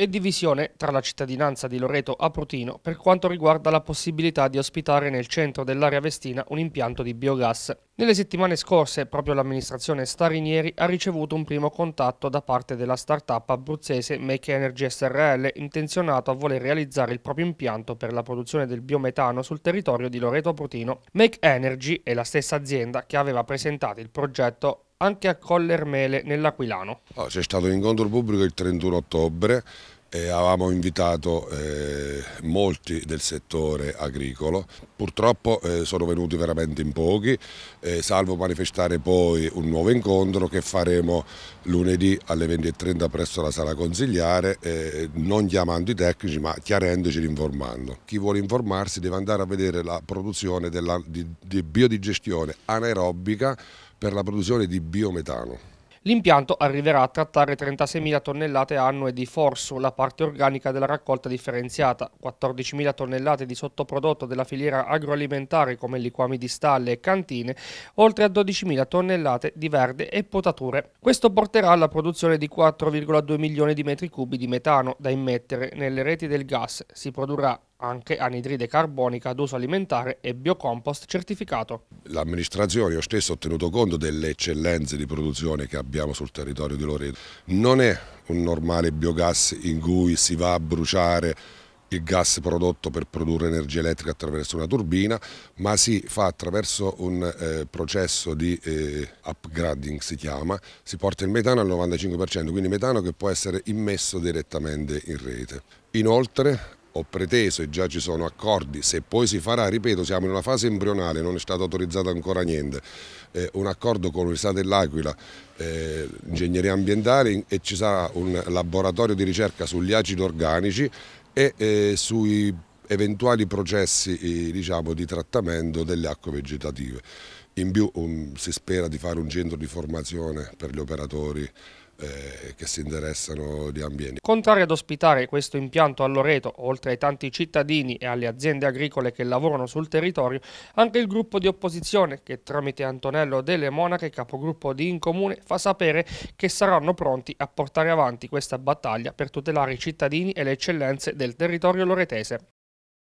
e divisione tra la cittadinanza di Loreto a Prutino per quanto riguarda la possibilità di ospitare nel centro dell'area vestina un impianto di biogas. Nelle settimane scorse proprio l'amministrazione Starinieri ha ricevuto un primo contatto da parte della start-up abruzzese Make Energy SRL intenzionato a voler realizzare il proprio impianto per la produzione del biometano sul territorio di Loreto a Prutino. Make Energy è la stessa azienda che aveva presentato il progetto anche a Collermele nell'Aquilano. Oh, c'è stato un incontro pubblico il 31 ottobre e avevamo invitato eh, molti del settore agricolo, purtroppo eh, sono venuti veramente in pochi, eh, salvo manifestare poi un nuovo incontro che faremo lunedì alle 20.30 presso la sala consigliare, eh, non chiamando i tecnici ma chiarendoci e informando. Chi vuole informarsi deve andare a vedere la produzione della, di, di biodigestione anaerobica per la produzione di biometano. L'impianto arriverà a trattare 36.000 tonnellate annue di forso, la parte organica della raccolta differenziata, 14.000 tonnellate di sottoprodotto della filiera agroalimentare come liquami di stalle e cantine, oltre a 12.000 tonnellate di verde e potature. Questo porterà alla produzione di 4,2 milioni di metri cubi di metano da immettere nelle reti del gas. Si produrrà anche anidride carbonica ad uso alimentare e biocompost certificato. L'amministrazione, io stesso, ho tenuto conto delle eccellenze di produzione che abbiamo sul territorio di Loreto. Non è un normale biogas in cui si va a bruciare il gas prodotto per produrre energia elettrica attraverso una turbina, ma si fa attraverso un eh, processo di eh, upgrading, si chiama, si porta il metano al 95%, quindi metano che può essere immesso direttamente in rete. Inoltre ho preteso e già ci sono accordi, se poi si farà, ripeto, siamo in una fase embrionale, non è stato autorizzato ancora niente, eh, un accordo con l'Università dell'Aquila, eh, ingegneria ambientale e ci sarà un laboratorio di ricerca sugli acidi organici e eh, sui eventuali processi eh, diciamo, di trattamento delle acque vegetative. In più um, si spera di fare un centro di formazione per gli operatori eh, che si interessano di ambiente. Contrario ad ospitare questo impianto a Loreto, oltre ai tanti cittadini e alle aziende agricole che lavorano sul territorio, anche il gruppo di opposizione che tramite Antonello Delle Monache, capogruppo di Incomune, fa sapere che saranno pronti a portare avanti questa battaglia per tutelare i cittadini e le eccellenze del territorio loretese.